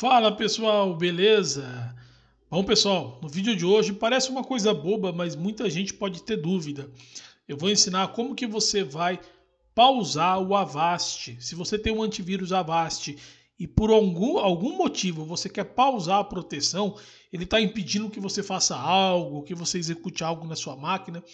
Fala pessoal, beleza? Bom pessoal, no vídeo de hoje parece uma coisa boba, mas muita gente pode ter dúvida. Eu vou ensinar como que você vai pausar o Avast. Se você tem um antivírus Avast e por algum, algum motivo você quer pausar a proteção, ele está impedindo que você faça algo, que você execute algo na sua máquina,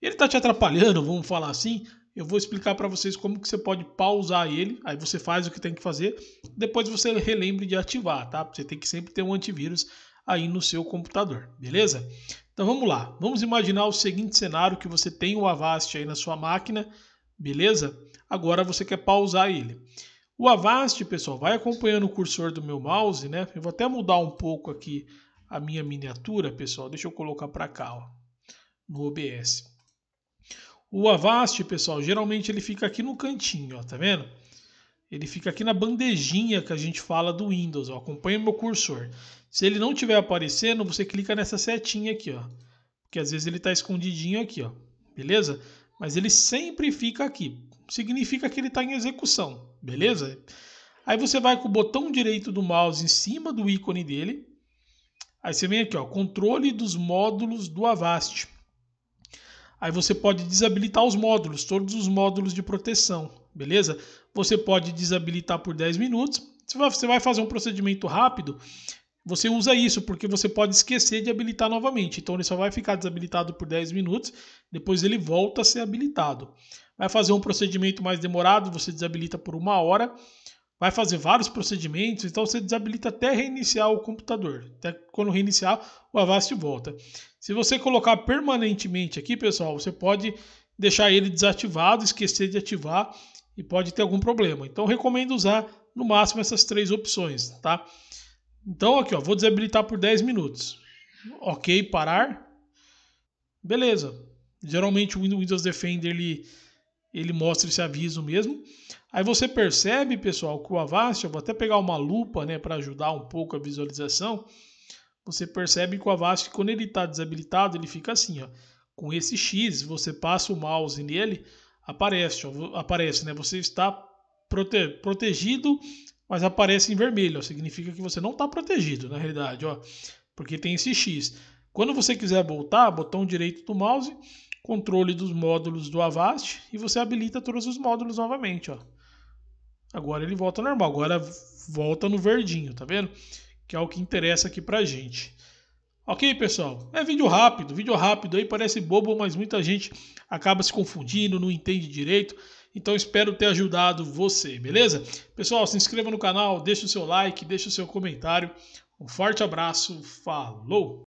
ele está te atrapalhando, vamos falar assim, eu vou explicar para vocês como que você pode pausar ele, aí você faz o que tem que fazer, depois você relembre de ativar, tá? Você tem que sempre ter um antivírus aí no seu computador, beleza? Então vamos lá, vamos imaginar o seguinte cenário que você tem o Avast aí na sua máquina, beleza? Agora você quer pausar ele. O Avast, pessoal, vai acompanhando o cursor do meu mouse, né? Eu vou até mudar um pouco aqui a minha miniatura, pessoal. Deixa eu colocar para cá, ó, no OBS. O Avast, pessoal, geralmente ele fica aqui no cantinho, ó, tá vendo? Ele fica aqui na bandejinha que a gente fala do Windows, ó. Acompanha meu cursor. Se ele não estiver aparecendo, você clica nessa setinha aqui, ó. Porque às vezes ele está escondidinho aqui, ó. Beleza? Mas ele sempre fica aqui. Significa que ele está em execução, beleza? Aí você vai com o botão direito do mouse em cima do ícone dele. Aí você vem aqui, ó, controle dos módulos do Avast. Aí você pode desabilitar os módulos, todos os módulos de proteção, beleza? Você pode desabilitar por 10 minutos. Se você vai fazer um procedimento rápido, você usa isso porque você pode esquecer de habilitar novamente. Então ele só vai ficar desabilitado por 10 minutos, depois ele volta a ser habilitado. Vai fazer um procedimento mais demorado, você desabilita por uma hora vai fazer vários procedimentos, então você desabilita até reiniciar o computador. Até quando reiniciar, o Avast volta. Se você colocar permanentemente aqui, pessoal, você pode deixar ele desativado, esquecer de ativar e pode ter algum problema. Então, recomendo usar no máximo essas três opções, tá? Então, aqui, ó, vou desabilitar por 10 minutos. Ok, parar. Beleza. Geralmente o Windows Defender ele ele mostra esse aviso mesmo. Aí você percebe, pessoal, que o Avast, eu vou até pegar uma lupa né, para ajudar um pouco a visualização. Você percebe que o Avast, quando ele está desabilitado, ele fica assim, ó, com esse X, você passa o mouse nele, aparece, ó, aparece, né? Você está prote protegido, mas aparece em vermelho. Ó, significa que você não está protegido, na realidade, ó, porque tem esse X. Quando você quiser voltar, botão direito do mouse, controle dos módulos do Avast e você habilita todos os módulos novamente, ó. Agora ele volta normal, agora volta no verdinho, tá vendo? Que é o que interessa aqui pra gente. Ok, pessoal? É vídeo rápido, vídeo rápido aí, parece bobo, mas muita gente acaba se confundindo, não entende direito. Então espero ter ajudado você, beleza? Pessoal, se inscreva no canal, deixe o seu like, deixe o seu comentário. Um forte abraço, falou!